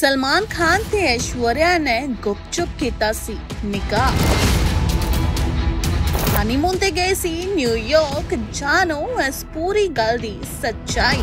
ਸਲਮਾਨ ਖਾਨ ਤੇ ਐਸ਼ਵਰਿਆ ਨੇ ਗੁਪਚੁਪ ਕੀਤਾ ਸੀ ਨਿਕਾਹ ਹਨੀਮੂਨ ਤੇ ਗਏ ਸੀ ਨਿਊਯਾਰਕ ਜਾਣੋ ਇਸ ਪੂਰੀ ਗੱਲ ਦੀ ਸੱਚਾਈ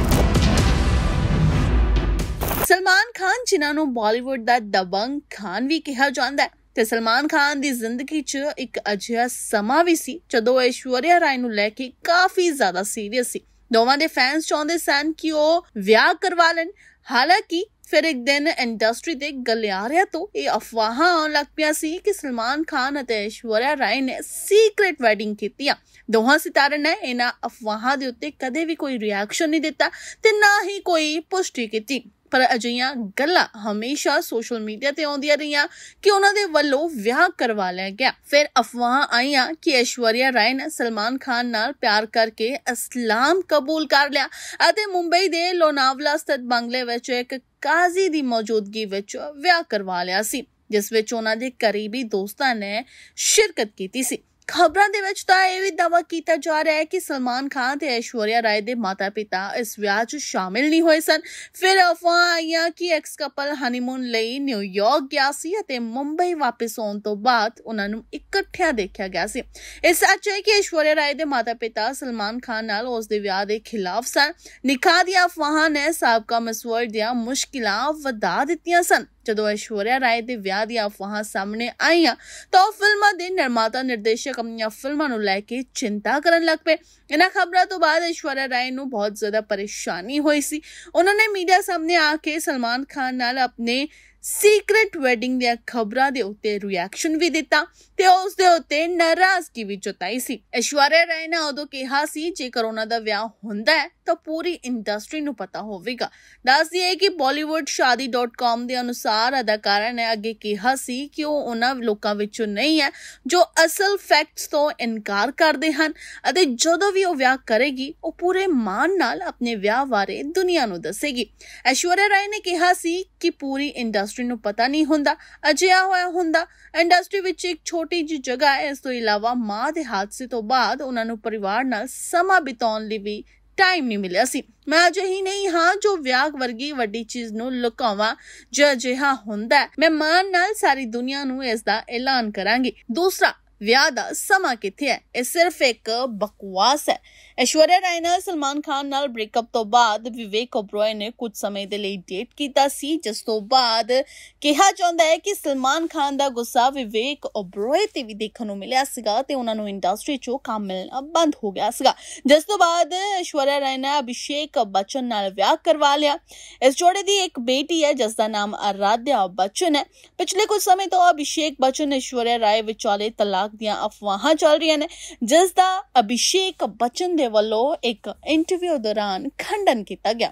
ਸਲਮਾਨ ਖਾਨ ਜਿਨ੍ਹਾਂ ਨੂੰ ਬਾਲੀਵੁੱਡ ਦਾ ਦਬੰਗ ਖਾਨ ਵੀ ਕਿਹਾ ਜਾਂਦਾ ਹੈ ਤੇ ਸਲਮਾਨ ਖਾਨ ਦੀ ਜ਼ਿੰਦਗੀ 'ਚ ਇੱਕ ਅਜਿਹਾ ਸਮਾਂ ਵੀ ਸੀ ਜਦੋਂ ਐਸ਼ਵਰਿਆ ਰਾਏ ਨੂੰ ਲੈ ਕੇ ਕਾਫੀ ਜ਼ਿਆਦਾ ਸੀਰੀਅਸ ਸੀ ਦੋਵਾਂ ਦੇ ਫੈਨਸ ਚਾਹੁੰਦੇ ਸਨ ਕਿ ਉਹ ਵਿਆਹ ਕਰਵਾ ਲੈਣ ਹਾਲਾਂਕਿ ਫਿਰ ਇੱਕ ਦਿਨ ਇੰਡਸਟਰੀ ਦੇ ਗਲਿਆਰਿਆਂ ਤੋਂ ਇਹ ਅਫਵਾਹਾਂ ਆਉਣ ਲੱਗ ਪਿਆ ਸੀ ਕਿ ਸਲਮਾਨ ਖਾਨ ਅਤੇ ਐਸ਼ਵਰਿਆ ਰਾਏ ਨੇ ਸੀਕ੍ਰੀਟ ਵੈਡਿੰਗ ਕੀਤੀ ਆ ਦੋਹਾਂ ਸਿਤਾਰਿਆਂ ਨੇ ਇਹਨਾਂ ਅਫਵਾਹਾਂ ਦੇ ਉੱਤੇ ਕਦੇ ਵੀ ਕੋਈ ਰਿਐਕਸ਼ਨ ਨਹੀਂ ਦਿੱਤਾ ਤੇ ਨਾ ਹੀ ਕੋਈ ਪੁਸ਼ਟੀ ਕੀਤੀ ਪਰ ਅਜਿਹੀਆਂ ਗੱਲਾਂ ਹਮੇਸ਼ਾ ਸੋਸ਼ਲ ਮੀਡੀਆ ਤੇ ਆਉਂਦੀਆਂ ਰਹੀਆਂ ਕਿ ਉਹਨਾਂ ਦੇ ਵੱਲੋਂ ਵਿਆਹ ਕਰਵਾ ਲਿਆ ਗਿਆ ਫਿਰ ਅਫਵਾਹਾਂ ਆਈਆਂ ਕਿ ਐਸ਼ਵਰਿਆ ਰਾਏ ਨੇ ਸਲਮਾਨ ਖਾਨ ਨਾਲ ਪਿਆਰ ਕਰਕੇ ਇਸਲਾਮ ਕਬੂਲ ਕਰ ਲਿਆ ਅਤੇ ਮੁੰਬਈ ਦੇ ਲੋਨਾਵਲਾ ਸਥਿਤ ਬੰਗਲੇ ਵਿੱਚ ਇੱਕ ਕਾਜ਼ੀ ਦੀ ਮੌਜੂਦਗੀ ਵਿੱਚ ਵਿਆਹ ਕਰਵਾ ਲਿਆ ਸੀ ਜਿਸ ਵਿੱਚ ਉਹਨਾਂ ਦੇ ਕਰੀਬੀ ਦੋਸਤਾਂ ਨੇ ਸ਼ਿਰਕਤ ਕੀਤੀ ਸੀ ਖਬਰਾਂ ਦੇ ਵਿੱਚ ਤਾਂ ਇਹ ਵੀ ਦਾਵਾ ਕੀਤਾ ਜਾ ਰਿਹਾ ਹੈ ਕਿ ਸਲਮਾਨ ਖਾਨ ਤੇ ਐਸ਼ਵਰਿਆ ਰਾਏ ਦੇ ਮਾਤਾ-ਪਿਤਾ ਇਸ ਵਿਆਹ 'ਚ ਸ਼ਾਮਿਲ ਨਹੀਂ ਹੋਏ ਸਨ ਫਿਰ ਅਫਵਾਹ ਆਈਆਂ ਕਿ ਐਕਸ ਕਪਲ ਹਨੀਮੂਨ ਲਈ ਨਿਊਯਾਰਕ ਗਿਆ ਸੀ ਅਤੇ ਮੁੰਬਈ ਵਾਪਸ ਆਉਣ ਤੋਂ ਬਾਅਦ ਉਹਨਾਂ ਨੂੰ ਇਕੱਠਿਆਂ ਦੇਖਿਆ ਗਿਆ ਸੀ ਇਹ ਸੱਚ ਹੈ ਕਿ ਐਸ਼ਵਰਿਆ ਰਾਏ ਦੇ ਮਾਤਾ-ਪਿਤਾ ਸਲਮਾਨ ਖਾਨ ਨਾਲ ਉਸ ਦੇ ਵਿਆਹ ਦੇ ਖਿਲਾਫ ਸਨ ਨਿਕਾਹ ਦੀਆਂ ਅਫਵਾਹਾਂ ਨੇ ਸਾਬਕਾ ਮਸਵਰ ਦੀਆਂ ਮੁਸ਼ਕਿਲਾਂ ਵਧਾ ਦਿੱਤੀਆਂ ਸਨ ਜਦੋਂ ਐਸ਼ਵਰਿਆ ਰਾਏ ਦੇ ਵਿਆਹ ਦੀ ਅਫਵਾਹਾਂ ਸਾਹਮਣੇ ਆਈਆਂ ਤਾਂ ਉਹ ਫਿਲਮਾਂ ਦੇ ਨਿਰਮਾਤਾ ਨਿਰਦੇਸ਼ਕ ਆਪਣੀਆਂ ਫਿਲਮਾਂ ਨੂੰ ਲੈ ਕੇ ਚਿੰਤਾ ਕਰਨ ਲੱਗ ਪਏ ਇਹਨਾਂ ਖਬਰਾਂ ਤੋਂ ਬਾਅਦ ਐਸ਼ਵਰਿਆ ਰਾਏ ਨੂੰ ਬਹੁਤ ਜ਼ਿਆਦਾ ਪਰੇਸ਼ਾਨੀ ਹੋਈ ਸੀ ਉਹਨਾਂ ਨੇ ਮੀਡੀਆ ਸਾਹਮਣੇ ਆ ਕੇ ਸਲਮਾਨ ਖਾਨ ਨਾਲ ਆਪਣੇ ਸੀਕ੍ਰੀਟ ਵੈਡਿੰਗ ਦੀਆਂ ਖਬਰਾਂ ਦੇ ਉੱਤੇ ਰਿਐਕਸ਼ਨ ਵੀ ਦਿੱਤਾ ਤੇ ਉਸ ਦੇ ਉੱਤੇ ਨਾਰਾਜ਼ਗੀ ਵੀ ਜਤਾਈ ਸੀ ਐਸ਼ਵਰਿਆ ਰਾਏ ਨੇ ਉਦੋਂ ਕਿਹਾ ਸੀ ਜੇ ਕਰੋਨਾ ਦਾ ਵਿਆਹ ਹੁੰਦਾ ਹੈ ਤਾਂ ਪੂਰੀ ਇੰਡਸਟਰੀ ਨੂੰ ਪਤਾ ਹੋਵੇਗਾ ਦੱਸਦੀ ਹੈ ਕਿ ਬਾਲੀਵੁੱਡ shaadi.com ਦੇ ਅਨੁਸਾਰ ਅਦਾਕਾਰਾ ਨੇ ਅੱਗੇ ਕਿਹਾ ਸੀ ਕਿ ਉਹ ਉਹਨਾਂ ਲੋਕਾਂ ਵਿੱਚੋਂ ਨਹੀਂ ਹੈ ਜੋ ਅਸਲ ਫੈਕਟਸ ਤੋਂ ਇਨਕਾਰ ਕਰਦੇ ਹਨ ਅਤੇ ਜਦੋਂ ਵੀ ਉਹ ਵਿਆਹ ਕਰੇਗੀ ਉਹ ਪੂਰੇ ਮਾਨ ਨਾਲ ਆਪਣੇ ਵਿਆਹ ਬਾਰੇ ਦੁਨੀਆ ਨੂੰ ਦੱਸੇਗੀ ਐਸ਼ਵਰਿਆ ਰਾਏ ਨੇ ਕਿਹਾ ਸੀ ਕਿ ਪੂਰੀ ਇੰਡਸਟਰੀ ਇੰਡਸਟਰੀ ਨੂੰ ਪਤਾ ਨਹੀਂ ਹੁੰਦਾ ਅਜਿਹਾ ਹੋਇਆ ਹੁੰਦਾ ਇੰਡਸਟਰੀ ਵਿੱਚ ਇੱਕ ਛੋਟੀ ਜੀ ਜਗ੍ਹਾ ਹੈ ਇਸ ਤੋਂ ਇਲਾਵਾ ਮਾਂ ਦੇ ਹਾਦਸੇ ਤੋਂ ਬਾਅਦ ਉਹਨਾਂ ਨੂੰ ਪਰਿਵਾਰ ਨਾਲ ਸਮਾਂ ਬਿਤਾਉਣ ਲਈ ਵੀ ਟਾਈਮ ਨਹੀਂ ਮਿਲਿਆ ਸੀ ਮੈਂ ਅਜਿਹੀ ਨਹੀਂ ਹਾਂ ਜੋ ਵਿਆਹ ਵਰਗੀ ਵੱਡੀ ਚੀਜ਼ ਨੂੰ ਲੁਕਾਵਾਂ ਜਿਹਾ ਹੁੰਦਾ ਮੈਂ ਮਾਂ ਨਾਲ ਸਾਰੀ ਦੁਨੀਆ ਨੂੰ ਇਸ ਦਾ ਐਲਾਨ ਕਰਾਂਗੀ ਦੂਸਰਾ ਵਿਆਹ ਦਾ ਸਮਾਂ ਕਿੱਥੇ ਹੈ ਇਹ ਸਿਰਫ ਇੱਕ ਬਕਵਾਸ ਹੈ ਐਸ਼ਵਰਿਆ ਰਾਏ ਨਾਲ ਸਲਮਾਨ ਖਾਨ ਨਾਲ ਬ੍ਰੇਕਅਪ ਤੋਂ ਬਾਅਦ ਵਿਵੇਕ ਓਬਰੋਏ ਨੇ ਕੁਝ ਸਮੇਂ ਦੇ ਲਈ ਡੇਟ ਕੀਤਾ ਸੀ ਜਿਸ ਤੋਂ ਬਾਅਦ ਕਿਹਾ ਜਾਂਦਾ ਹੈ ਕਿ ਸਲਮਾਨ ਖਾਨ ਦਾ ਗੁੱਸਾ ਵਿਵੇਕ ਓਬਰੋਏ ਤੇ ਵੀ ਦੇਖਣ ਨੂੰ ਮਿਲਿਆ ਸੀਗਾ ਤੇ ਉਹਨਾਂ ਨੂੰ ਇੰਡਸਟਰੀ 'ਚੋਂ ਕੰਮ ਮਿਲਣਾ ਬੰਦ ਹੋ ਗਿਆ ਸੀਗਾ ਜਿਸ ਤੋਂ ਬਾਅਦ ਐਸ਼ਵਰਿਆ ਰਾਏ ਨੇ ਅਭਿਸ਼ੇਕ ਬਚਨ ਨਾਲ ਵਿਆਹ ਕਰਵਾ ਲਿਆ ਇਸ ਜੋੜੇ ਦੀ ਇੱਕ ਬੇਟੀ ਹੈ ਜਿਸ ਦਾ ਨਾਮ ਅਰਾਧਿਆ ਬਚਨ ਹੈ ਪਿਛਲੇ ਕੁਝ ਸਮੇਂ ਤੋਂ ਅਭਿਸ਼ੇਕ ਬਚਨ ਐਸ਼ਵਰਿਆ ਰਾਏ ਵਿਚਾਲੇ ਤਲਾਕ ਤਲਾਕ ਦੀਆਂ ਅਫਵਾਹਾਂ ਚੱਲ ਰਹੀਆਂ ਨੇ ਜਿਸ ਦਾ ਅਭਿਸ਼ੇਕ ਬਚਨ ਦੇ ਵੱਲੋਂ ਇੱਕ ਇੰਟਰਵਿਊ ਦੌਰਾਨ ਖੰਡਨ ਕੀਤਾ ਗਿਆ